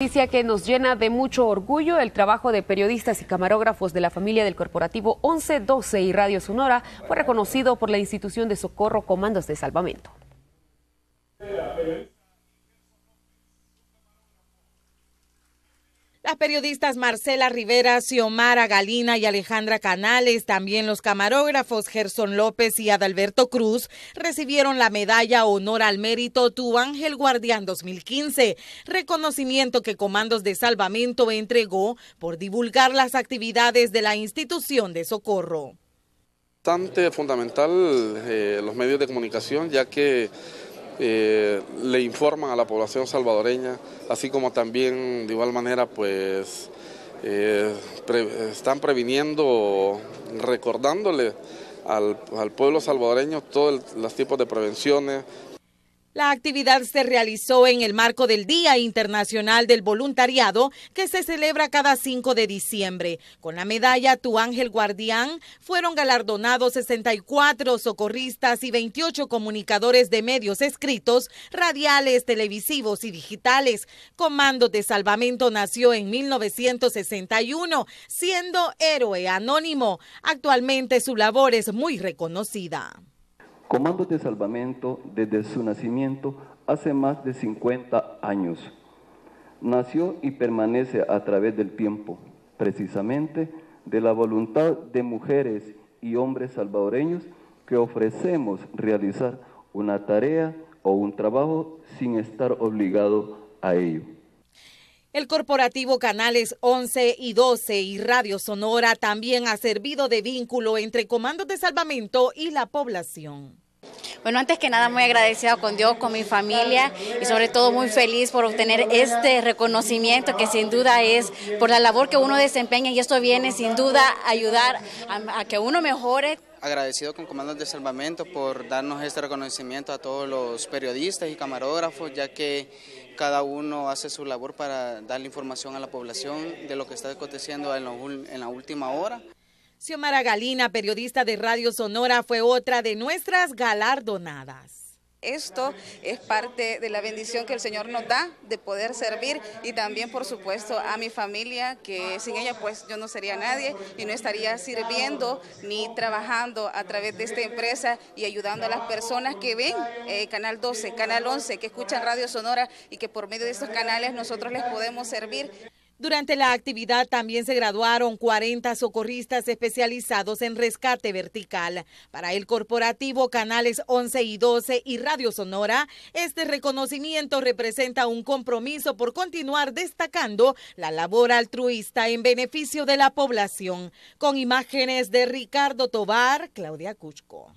Noticia que nos llena de mucho orgullo el trabajo de periodistas y camarógrafos de la familia del Corporativo 1112 y Radio Sonora fue reconocido por la institución de socorro Comandos de Salvamento. periodistas Marcela Rivera, Xiomara Galina y Alejandra Canales, también los camarógrafos Gerson López y Adalberto Cruz, recibieron la medalla Honor al Mérito Tu Ángel Guardián 2015, reconocimiento que Comandos de Salvamento entregó por divulgar las actividades de la institución de socorro. Bastante fundamental eh, los medios de comunicación, ya que eh, le informan a la población salvadoreña, así como también de igual manera pues eh, están previniendo, recordándole al pueblo salvadoreño todos los tipos de prevenciones, la actividad se realizó en el marco del Día Internacional del Voluntariado que se celebra cada 5 de diciembre. Con la medalla Tu Ángel Guardián fueron galardonados 64 socorristas y 28 comunicadores de medios escritos, radiales, televisivos y digitales. Comando de Salvamento nació en 1961 siendo héroe anónimo. Actualmente su labor es muy reconocida. Comandos de Salvamento desde su nacimiento hace más de 50 años. Nació y permanece a través del tiempo, precisamente de la voluntad de mujeres y hombres salvadoreños que ofrecemos realizar una tarea o un trabajo sin estar obligado a ello. El corporativo Canales 11 y 12 y Radio Sonora también ha servido de vínculo entre comandos de salvamento y la población. Bueno, antes que nada muy agradecido con Dios, con mi familia y sobre todo muy feliz por obtener este reconocimiento que sin duda es por la labor que uno desempeña y esto viene sin duda a ayudar a que uno mejore agradecido con Comandos de Salvamento por darnos este reconocimiento a todos los periodistas y camarógrafos, ya que cada uno hace su labor para darle información a la población de lo que está aconteciendo en, en la última hora. Xiomara Galina, periodista de Radio Sonora, fue otra de nuestras galardonadas. Esto es parte de la bendición que el Señor nos da de poder servir y también, por supuesto, a mi familia, que sin ella pues yo no sería nadie y no estaría sirviendo ni trabajando a través de esta empresa y ayudando a las personas que ven eh, Canal 12, Canal 11, que escuchan Radio Sonora y que por medio de estos canales nosotros les podemos servir. Durante la actividad también se graduaron 40 socorristas especializados en rescate vertical. Para el corporativo Canales 11 y 12 y Radio Sonora, este reconocimiento representa un compromiso por continuar destacando la labor altruista en beneficio de la población. Con imágenes de Ricardo Tobar, Claudia Cusco.